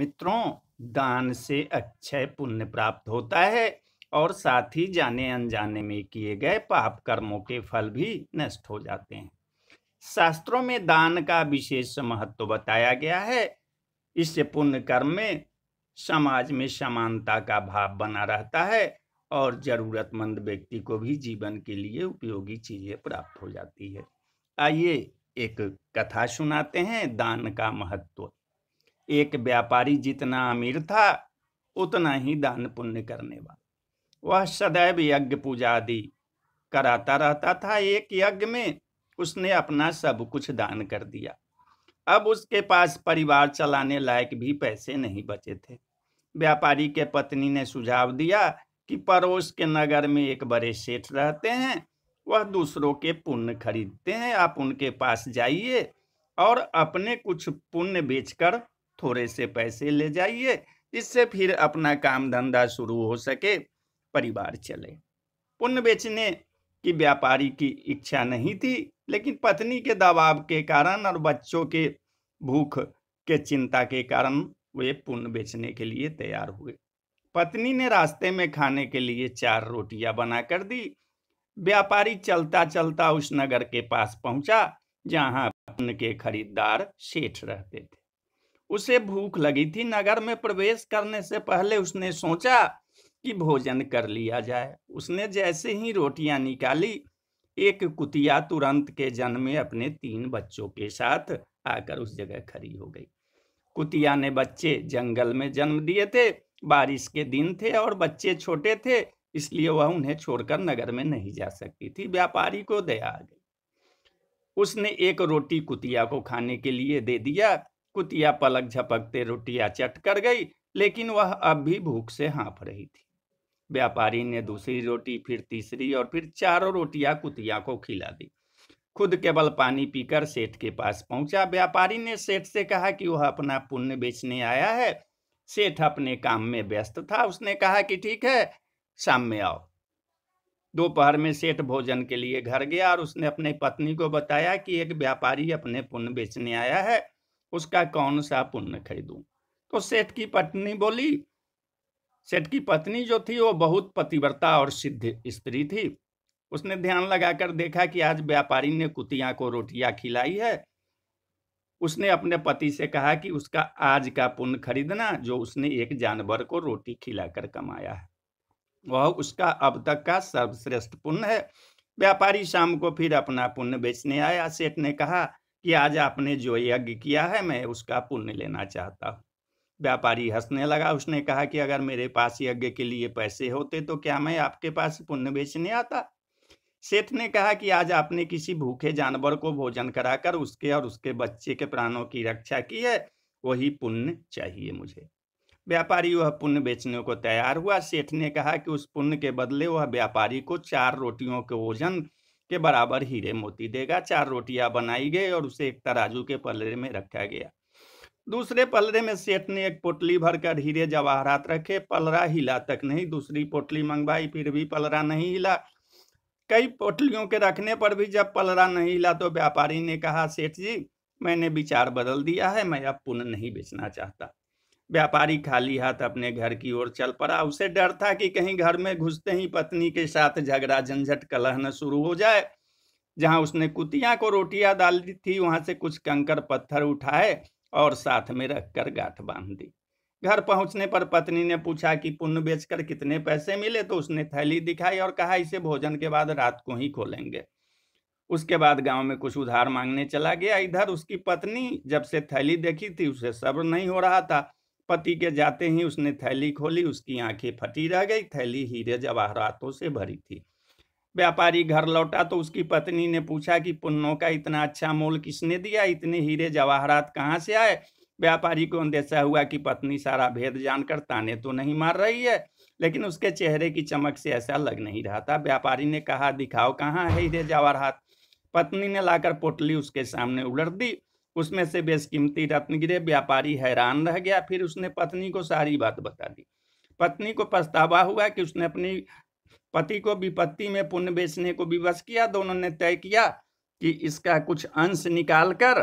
मित्रों दान से अक्षय पुण्य प्राप्त होता है और साथ ही जाने अनजाने में किए गए पाप कर्मों के फल भी नष्ट हो जाते हैं शास्त्रों में दान का विशेष महत्व बताया गया है इससे पुण्य कर्म में समाज में समानता का भाव बना रहता है और जरूरतमंद व्यक्ति को भी जीवन के लिए उपयोगी चीजें प्राप्त हो जाती है आइए एक कथा सुनाते हैं दान का महत्व एक व्यापारी जितना अमीर था उतना ही दान पुण्य करने वाला वह सदैव यज्ञ पूजा आदि कराता रहता था एक यज्ञ में उसने अपना सब कुछ दान कर दिया अब उसके पास परिवार चलाने लायक भी पैसे नहीं बचे थे व्यापारी के पत्नी ने सुझाव दिया कि पड़ोस के नगर में एक बड़े सेठ रहते हैं वह दूसरों के पुण्य खरीदते हैं आप उनके पास जाइए और अपने कुछ पुण्य बेचकर थोड़े से पैसे ले जाइए इससे फिर अपना काम धंधा शुरू हो सके परिवार चले पुण्य बेचने की व्यापारी की इच्छा नहीं थी लेकिन पत्नी के दबाव के कारण और बच्चों के भूख के चिंता के कारण वे पुण्य बेचने के लिए तैयार हुए पत्नी ने रास्ते में खाने के लिए चार रोटियां बना कर दी व्यापारी चलता चलता उस नगर के पास पहुंचा जहां के खरीदार सेठ रहते थे उसे भूख लगी थी नगर में प्रवेश करने से पहले उसने सोचा कि भोजन कर लिया जाए उसने जैसे ही रोटियां निकाली एक कुतिया तुरंत के जन्मे अपने तीन बच्चों के साथ आकर उस जगह खड़ी हो गई कुतिया ने बच्चे जंगल में जन्म दिए थे बारिश के दिन थे और बच्चे छोटे थे इसलिए वह उन्हें छोड़कर नगर में नहीं जा सकती थी व्यापारी को दया आ गई उसने एक रोटी कुतिया को खाने के लिए दे दिया कुतिया पलक झपकते रोटियां चट कर गई लेकिन वह अब भी भूख से हाँफ रही थी व्यापारी ने दूसरी रोटी फिर तीसरी और फिर चारों रोटियां कुतिया को खिला दी खुद केवल पानी पीकर सेठ के पास पहुंचा व्यापारी ने सेठ से कहा कि वह अपना पुण्य बेचने आया है सेठ अपने काम में व्यस्त था उसने कहा कि ठीक है शाम में आओ दोपहर में सेठ भोजन के लिए घर गया और उसने अपने पत्नी को बताया कि एक व्यापारी अपने पुण्य बेचने आया है उसका कौन सा पुण्य खरीदूं तो सेठ की पत्नी बोली सेठ की पत्नी जो थी वो बहुत पतिव्रता और सिद्ध स्त्री थी उसने ध्यान लगाकर देखा कि आज व्यापारी ने कुतिया को रोटियां खिलाई है उसने अपने पति से कहा कि उसका आज का पुण्य खरीदना जो उसने एक जानवर को रोटी खिलाकर कमाया है वह उसका अब तक का सर्वश्रेष्ठ पुण्य है व्यापारी शाम को फिर अपना पुण्य बेचने आया सेठ ने कहा कि आज आपने जो यज्ञ किया है मैं उसका पुण्य लेना चाहता हूँ व्यापारी हंसने लगा उसने कहा कि अगर मेरे पास यज्ञ के लिए पैसे होते तो क्या मैं आपके पास पुण्य बेचने आता सेठ ने कहा कि आज आपने किसी भूखे जानवर को भोजन कराकर उसके और उसके बच्चे के प्राणों की रक्षा की है वही पुण्य चाहिए मुझे व्यापारी वह पुण्य बेचने को तैयार हुआ सेठ ने कहा कि उस पुण्य के बदले वह व्यापारी को चार रोटियों के भोजन के बराबर हीरे मोती देगा चार रोटियां बनाई गई और उसे एक तराजू के पलरे में रखा गया दूसरे पलरे में सेठ ने एक पोटली भरकर हीरे जवाहरात रखे पलरा हिला तक नहीं दूसरी पोटली मंगवाई फिर भी पलरा नहीं हिला कई पोटलियों के रखने पर भी जब पलरा नहीं हिला तो व्यापारी ने कहा सेठ जी मैंने विचार बदल दिया है मैं अब पुनः नहीं बेचना चाहता व्यापारी खाली हाथ अपने घर की ओर चल पड़ा उसे डर था कि कहीं घर में घुसते ही पत्नी के साथ झगड़ा झंझट कलह न शुरू हो जाए जहां उसने कुतिया को रोटियां डाल दी थी वहां से कुछ कंकर पत्थर उठाए और साथ में रखकर गांठ बांध दी घर पहुंचने पर पत्नी ने पूछा कि पुण्य बेचकर कितने पैसे मिले तो उसने थैली दिखाई और कहा इसे भोजन के बाद रात को ही खोलेंगे उसके बाद गांव में कुछ उधार मांगने चला गया इधर उसकी पत्नी जब से थैली देखी थी उसे सब्र नहीं हो रहा था पति के जाते ही उसने थैली खोली उसकी आंखें फटी रह गई थैली हीरे जवाहरातों से भरी थी व्यापारी घर लौटा तो उसकी पत्नी ने पूछा कि पुन्नों का इतना अच्छा मोल किसने दिया इतने हीरे जवाहरात कहाँ से आए व्यापारी को अंदेशा हुआ कि पत्नी सारा भेद जानकर ताने तो नहीं मार रही है लेकिन उसके चेहरे की चमक से ऐसा लग नहीं रहा था व्यापारी ने कहा दिखाओ कहाँ है हीरे जवाहरात पत्नी ने लाकर पोटली उसके सामने उलट दी उसमें से बेशकीमती रत्न गिरे व्यापारी हैरान रह गया फिर उसने पत्नी को सारी बात बता दी पत्नी को पछतावा हुआ कि उसने अपनी पति को विपत्ति में पुण्य बेचने को विवश किया दोनों ने तय किया कि इसका कुछ अंश निकालकर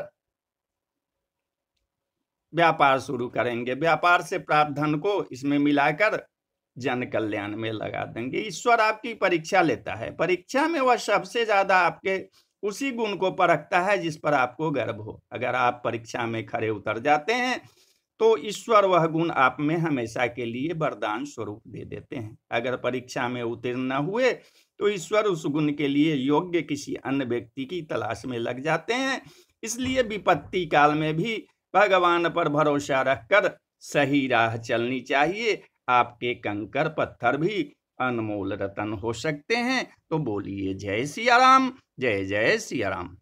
व्यापार शुरू करेंगे व्यापार से प्राप्त धन को इसमें मिलाकर जन कल्याण में लगा देंगे ईश्वर आपकी परीक्षा लेता है परीक्षा में वह सबसे ज्यादा आपके उसी गुण को परखता है जिस पर आपको गर्व हो अगर आप परीक्षा में खड़े उतर जाते हैं तो ईश्वर वह गुण आप में हमेशा के लिए वरदान स्वरूप दे देते हैं अगर परीक्षा में उत्तीर्ण न हुए तो ईश्वर उस गुण के लिए योग्य किसी अन्य व्यक्ति की तलाश में लग जाते हैं इसलिए विपत्ति काल में भी भगवान पर भरोसा रखकर सही राह चलनी चाहिए आपके कंकर पत्थर भी अनमोल रतन हो सकते हैं तो बोलिए जय सियाराम जय जय सियाराम